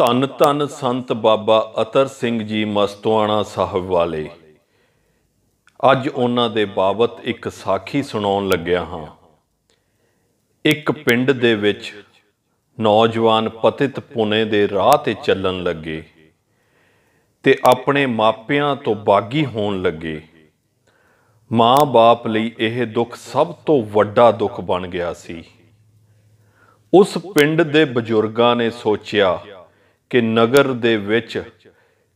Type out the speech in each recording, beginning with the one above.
ਧੰਨ ਧੰਨ ਸੰਤ ਬਾਬਾ ਅਤਰ ਸਿੰਘ ਜੀ ਮਸਤਵਾਣਾ ਸਾਹਿਬ ਵਾਲੇ ਅੱਜ ਉਹਨਾਂ ਦੇ ਬਾਬਤ ਇੱਕ ਸਾਖੀ ਸੁਣਾਉਣ ਲੱਗਿਆ ਹਾਂ ਇੱਕ ਪਿੰਡ ਦੇ ਵਿੱਚ ਨੌਜਵਾਨ ਪਤਿਤ ਪੁਨੇ ਦੇ ਰਾਹ ਤੇ ਚੱਲਣ ਲੱਗੇ ਤੇ ਆਪਣੇ ਮਾਪਿਆਂ ਤੋਂ ਬਾਗੀ ਹੋਣ ਲੱਗੇ ਮਾਂ-ਬਾਪ ਲਈ ਇਹ ਦੁੱਖ ਸਭ ਤੋਂ ਵੱਡਾ ਦੁੱਖ ਬਣ ਗਿਆ ਸੀ ਉਸ ਪਿੰਡ ਦੇ ਬਜ਼ੁਰਗਾਂ ਨੇ ਸੋਚਿਆ ਕਿ ਨਗਰ ਦੇ ਵਿੱਚ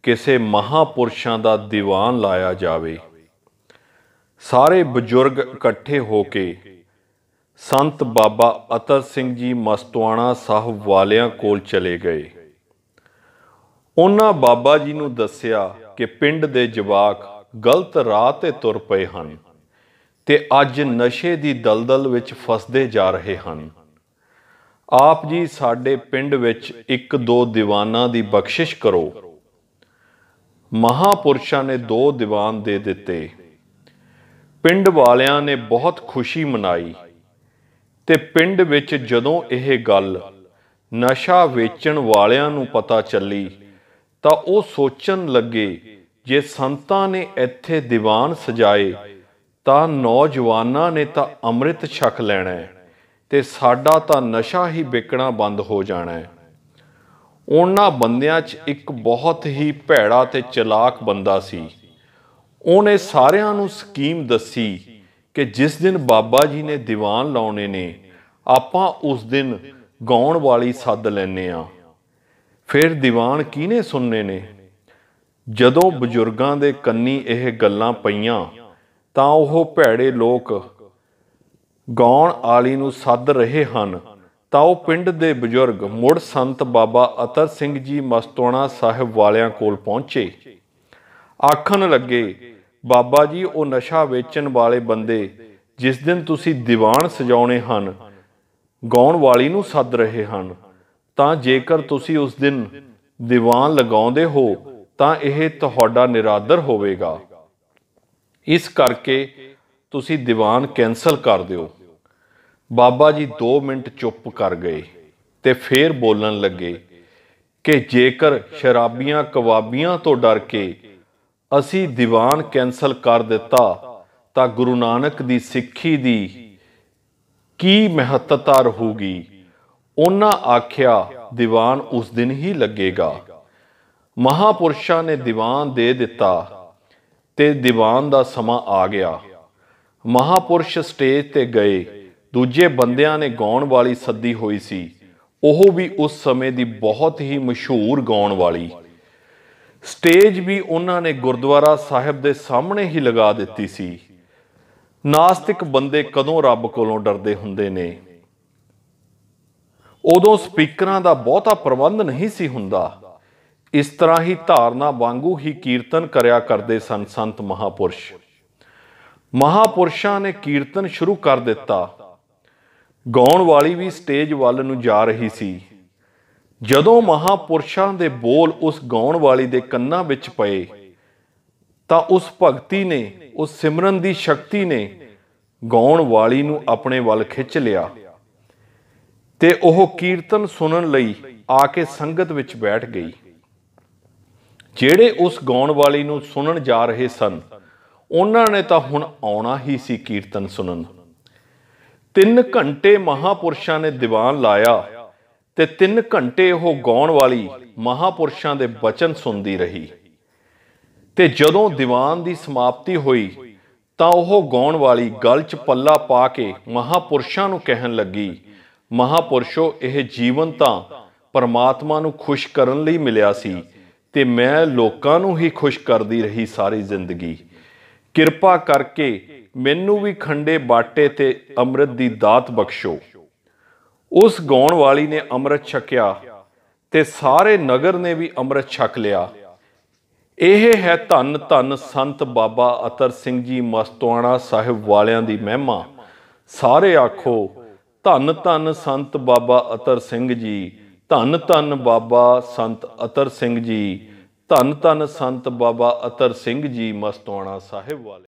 ਕਿਸੇ ਮਹਾਪੁਰਸ਼ਾਂ ਦਾ ਦੀਵਾਨ ਲਾਇਆ ਜਾਵੇ ਸਾਰੇ ਬਜ਼ੁਰਗ ਇਕੱਠੇ ਹੋ ਕੇ ਸੰਤ ਬਾਬਾ ਅਤਰ ਸਿੰਘ ਜੀ ਮਸਤਵਾਣਾ ਸਾਹਿਬ ਵਾਲਿਆਂ ਕੋਲ ਚਲੇ ਗਏ ਉਹਨਾਂ ਬਾਬਾ ਜੀ ਨੂੰ ਦੱਸਿਆ ਕਿ ਪਿੰਡ ਦੇ ਜਵਾਕ ਗਲਤ ਰਾਹ ਤੇ ਤੁਰ ਪਏ ਹਨ ਤੇ ਅੱਜ ਨਸ਼ੇ ਦੀ ਦਲਦਲ ਵਿੱਚ ਫਸਦੇ ਜਾ ਰਹੇ ਹਨ ਆਪ ਜੀ ਸਾਡੇ ਪਿੰਡ ਵਿੱਚ ਇੱਕ ਦੋ ਦੀਵਾਨਾਂ ਦੀ ਬਖਸ਼ਿਸ਼ ਕਰੋ ਮਹਾਪੁਰਸ਼ਾਂ ਨੇ ਦੋ ਦੀਵਾਨ ਦੇ ਦਿੱਤੇ ਪਿੰਡ ਵਾਲਿਆਂ ਨੇ ਬਹੁਤ ਖੁਸ਼ੀ ਮਨਾਈ ਤੇ ਪਿੰਡ ਵਿੱਚ ਜਦੋਂ ਇਹ ਗੱਲ ਨਸ਼ਾ ਵੇਚਣ ਵਾਲਿਆਂ ਨੂੰ ਪਤਾ ਚੱਲੀ ਤਾਂ ਉਹ ਸੋਚਣ ਲੱਗੇ ਜੇ ਸੰਤਾਂ ਨੇ ਇੱਥੇ ਦੀਵਾਨ ਸਜਾਏ ਤਾਂ ਨੌਜਵਾਨਾਂ ਨੇ ਤਾਂ ਅੰਮ੍ਰਿਤ ਛਕ ਲੈਣਾ ਹੈ ਤੇ ਸਾਡਾ ਤਾਂ ਨਸ਼ਾ ਹੀ ਵਿਕਣਾ ਬੰਦ ਹੋ ਜਾਣਾ ਹੈ ਉਹਨਾਂ ਬੰਦਿਆਂ 'ਚ ਇੱਕ ਬਹੁਤ ਹੀ ਭੈੜਾ ਤੇ ਚਲਾਕ ਬੰਦਾ ਸੀ ਉਹਨੇ ਸਾਰਿਆਂ ਨੂੰ ਸਕੀਮ ਦੱਸੀ ਕਿ ਜਿਸ ਦਿਨ ਬਾਬਾ ਜੀ ਨੇ ਦੀਵਾਨ ਲਾਉਣੇ ਨੇ ਆਪਾਂ ਉਸ ਦਿਨ ਗਾਉਣ ਵਾਲੀ ਸੱਦ ਲੈਨੇ ਆ ਫਿਰ ਦੀਵਾਨ ਕਿਹਨੇ ਸੁਣਨੇ ਨੇ ਜਦੋਂ ਬਜ਼ੁਰਗਾਂ ਦੇ ਕੰਨੀ ਇਹ ਗੱਲਾਂ ਪਈਆਂ ਤਾਂ ਉਹ ਭੈੜੇ ਲੋਕ ਗਾਉਣ ਆਲੀ ਨੂੰ ਸੱਦ ਰਹੇ ਹਨ ਤਾਂ ਉਹ ਪਿੰਡ ਦੇ ਬਜ਼ੁਰਗ ਮੁੜ ਸੰਤ ਬਾਬਾ ਅਤਰ ਸਿੰਘ ਜੀ ਮਸਤੋਣਾ ਸਾਹਿਬ ਵਾਲਿਆਂ ਕੋਲ ਪਹੁੰਚੇ ਆਖਣ ਲੱਗੇ ਬਾਬਾ ਜੀ ਉਹ ਨਸ਼ਾ ਵੇਚਣ ਵਾਲੇ ਬੰਦੇ ਜਿਸ ਦਿਨ ਤੁਸੀਂ ਦੀਵਾਨ ਸਜਾਉਣੇ ਹਨ ਗਾਉਣ ਵਾਲੀ ਨੂੰ ਸੱਦ ਰਹੇ ਹਨ ਤਾਂ ਜੇਕਰ ਤੁਸੀਂ ਉਸ ਦਿਨ ਦੀਵਾਨ ਲਗਾਉਂਦੇ ਹੋ ਤਾਂ ਇਹ ਤੁਹਾਡਾ ਨਿਰਾਦਰ ਹੋਵੇਗਾ ਇਸ ਕਰਕੇ ਤੁਸੀਂ ਦੀਵਾਨ ਕੈਨਸਲ ਕਰ ਦਿਓ ਬਾਬਾ ਜੀ 2 ਮਿੰਟ ਚੁੱਪ ਕਰ ਗਏ ਤੇ ਫੇਰ ਬੋਲਣ ਲੱਗੇ ਕਿ ਜੇਕਰ ਸ਼ਰਾਬੀਆਂ ਕਵਾਬੀਆਂ ਤੋਂ ਡਰ ਕੇ ਅਸੀਂ ਦੀਵਾਨ ਕੈਨਸਲ ਕਰ ਦਿੱਤਾ ਤਾਂ ਗੁਰੂ ਨਾਨਕ ਦੀ ਸਿੱਖੀ ਦੀ ਕੀ ਮਹੱਤਤਾ ਰਹੂਗੀ ਉਹਨਾਂ ਆਖਿਆ ਦੀਵਾਨ ਉਸ ਦਿਨ ਹੀ ਲੱਗੇਗਾ ਮਹਾਪੁਰਸ਼ਾਂ ਨੇ ਦੀਵਾਨ ਦੇ ਦਿੱਤਾ ਤੇ ਦੀਵਾਨ ਦਾ ਸਮਾਂ ਆ ਗਿਆ ਮਹਾਪੁਰਸ਼ ਸਟੇਜ ਤੇ ਗਏ ਦੂਜੇ ਬੰਦਿਆਂ ਨੇ ਗਾਉਣ ਵਾਲੀ ਸੱਦੀ ਹੋਈ ਸੀ ਉਹ ਵੀ ਉਸ ਸਮੇਂ ਦੀ ਬਹੁਤ ਹੀ ਮਸ਼ਹੂਰ ਗਾਉਣ ਵਾਲੀ ਸਟੇਜ ਵੀ ਉਹਨਾਂ ਨੇ ਗੁਰਦੁਆਰਾ ਸਾਹਿਬ ਦੇ ਸਾਹਮਣੇ ਹੀ ਲਗਾ ਦਿੱਤੀ ਸੀ ਨਾਸਤਿਕ ਬੰਦੇ ਕਦੋਂ ਰੱਬ ਕੋਲੋਂ ਡਰਦੇ ਹੁੰਦੇ ਨੇ ਉਦੋਂ ਸਪੀਕਰਾਂ ਦਾ ਬਹੁਤਾ ਪ੍ਰਬੰਧ ਨਹੀਂ ਸੀ ਹੁੰਦਾ ਇਸ ਤਰ੍ਹਾਂ ਹੀ ਧਾਰਨਾ ਵਾਂਗੂ ਹੀ ਕੀਰਤਨ ਕਰਿਆ ਕਰਦੇ ਸਨ ਸੰਤ ਮਹਾਪੁਰਸ਼ ਮਹਾਪੁਰਸ਼ਾਂ ਨੇ ਕੀਰਤਨ ਸ਼ੁਰੂ ਕਰ ਦਿੱਤਾ ਗਾਉਣ ਵਾਲੀ ਵੀ ਸਟੇਜ ਵੱਲ ਨੂੰ ਜਾ ਰਹੀ ਸੀ ਜਦੋਂ ਮਹਾਪੁਰਸ਼ਾਂ ਦੇ ਬੋਲ ਉਸ ਗਾਉਣ ਵਾਲੀ ਦੇ ਕੰਨਾਂ ਵਿੱਚ ਪਏ ਤਾਂ ਉਸ ਭਗਤੀ ਨੇ ਉਸ ਸਿਮਰਨ ਦੀ ਸ਼ਕਤੀ ਨੇ ਗਾਉਣ ਵਾਲੀ ਨੂੰ ਆਪਣੇ ਵੱਲ ਖਿੱਚ ਲਿਆ ਤੇ ਉਹ ਕੀਰਤਨ ਸੁਣਨ ਲਈ ਆ ਕੇ ਸੰਗਤ ਵਿੱਚ ਬੈਠ ਗਈ ਜਿਹੜੇ ਉਸ ਗਾਉਣ ਵਾਲੀ ਨੂੰ ਸੁਣਨ ਜਾ ਰਹੇ ਸਨ ਉਹਨਾਂ ਨੇ ਤਾਂ ਹੁਣ ਆਉਣਾ ਹੀ ਸੀ ਕੀਰਤਨ ਸੁਣਨ ਤਿੰਨ ਘੰਟੇ ਮਹਾਪੁਰਸ਼ਾਂ ਨੇ ਦੀਵਾਨ ਲਾਇਆ ਤੇ ਤਿੰਨ ਘੰਟੇ ਉਹ ਗਾਉਣ ਵਾਲੀ ਮਹਾਪੁਰਸ਼ਾਂ ਦੇ ਬਚਨ ਸੁਣਦੀ ਰਹੀ ਤੇ ਜਦੋਂ ਦੀਵਾਨ ਦੀ ਸਮਾਪਤੀ ਹੋਈ ਤਾਂ ਉਹ ਗਾਉਣ ਵਾਲੀ ਗਲ 'ਚ ਪੱਲਾ ਪਾ ਕੇ ਮਹਾਪੁਰਸ਼ਾਂ ਨੂੰ ਕਹਿਣ ਲੱਗੀ ਮਹਾਪੁਰਸ਼ੋ ਇਹ ਜੀਵਨ ਤਾਂ ਪਰਮਾਤਮਾ ਨੂੰ ਖੁਸ਼ ਕਰਨ ਲਈ ਮਿਲਿਆ ਸੀ ਤੇ ਮੈਂ ਲੋਕਾਂ ਨੂੰ ਹੀ ਖੁਸ਼ ਕਰਦੀ ਰਹੀ ਸਾਰੀ ਜ਼ਿੰਦਗੀ ਕਿਰਪਾ ਕਰਕੇ ਮੈਨੂੰ ਵੀ ਖੰਡੇ ਬਾਟੇ ਤੇ ਅੰਮ੍ਰਿਤ ਦੀ ਦਾਤ ਬਖਸ਼ੋ ਉਸ ਗਾਉਣ ਵਾਲੀ ਨੇ ਅੰਮ੍ਰਿਤ ਛਕਿਆ ਤੇ ਸਾਰੇ ਨਗਰ ਨੇ ਵੀ ਅੰਮ੍ਰਿਤ ਛਕ ਲਿਆ ਇਹ ਹੈ ਧੰਨ ਧੰਨ ਸੰਤ ਬਾਬਾ ਅਤਰ ਸਿੰਘ ਜੀ ਮਸਤਵਾਣਾ ਸਾਹਿਬ ਵਾਲਿਆਂ ਦੀ ਮਹਿਮਾ ਸਾਰੇ ਆਖੋ ਧੰਨ ਧੰਨ ਸੰਤ ਬਾਬਾ ਅਤਰ ਸਿੰਘ ਜੀ ਧੰਨ ਧੰਨ ਬਾਬਾ ਸੰਤ ਅਤਰ ਸਿੰਘ ਜੀ ਧੰਨ ਧੰਨ ਸੰਤ ਬਾਬਾ ਅਤਰ ਸਿੰਘ ਜੀ ਮਸਤਵਾਣਾ ਸਾਹਿਬ ਵਾਲੇ